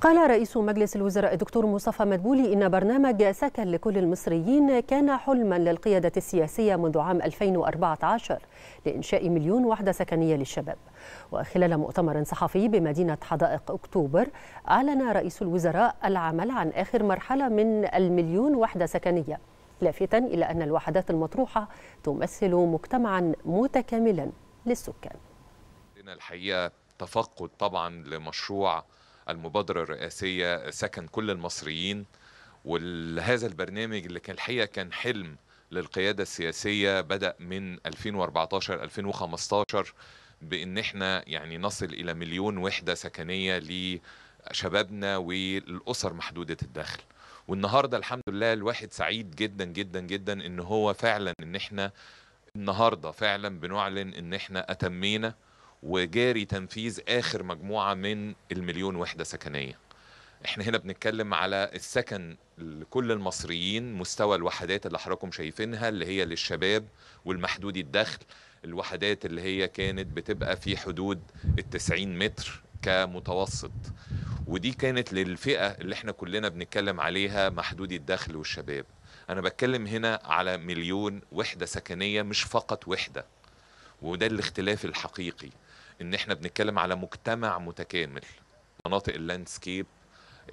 قال رئيس مجلس الوزراء الدكتور مصطفى مدبولي إن برنامج سكن لكل المصريين كان حلما للقيادة السياسية منذ عام 2014 لإنشاء مليون وحدة سكنية للشباب وخلال مؤتمر صحفي بمدينة حدائق أكتوبر أعلن رئيس الوزراء العمل عن آخر مرحلة من المليون وحدة سكنية لافتا إلى أن الوحدات المطروحة تمثل مجتمعا متكاملا للسكان الحقيقة تفقد طبعا لمشروع المبادرة الرئاسية سكن كل المصريين وهذا البرنامج اللي كان الحقيقة كان حلم للقيادة السياسية بدأ من 2014-2015 بأن احنا يعني نصل إلى مليون وحدة سكنية لشبابنا والأسر محدودة الدخل والنهاردة الحمد لله الواحد سعيد جدا جدا جدا ان هو فعلا ان احنا النهاردة فعلا بنعلن ان احنا اتمينا وجاري تنفيذ اخر مجموعه من المليون وحده سكنيه احنا هنا بنتكلم على السكن لكل المصريين مستوى الوحدات اللي حضراتكم شايفينها اللي هي للشباب والمحدود الدخل الوحدات اللي هي كانت بتبقى في حدود التسعين متر كمتوسط ودي كانت للفئة اللي احنا كلنا بنتكلم عليها محدودي الدخل والشباب أنا بتكلم هنا على مليون وحدة سكنية مش فقط وحدة وده الاختلاف الحقيقي ان احنا بنتكلم على مجتمع متكامل مناطق اللاندسكيب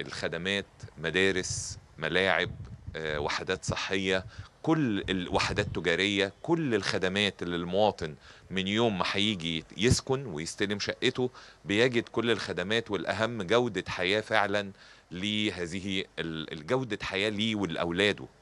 الخدمات مدارس ملاعب آه، وحدات صحيه كل الوحدات التجاريه كل الخدمات اللي المواطن من يوم ما هيجي يسكن ويستلم شقته بيجد كل الخدمات والاهم جوده حياه فعلا لهذه الجوده حياه ليه ولاولاده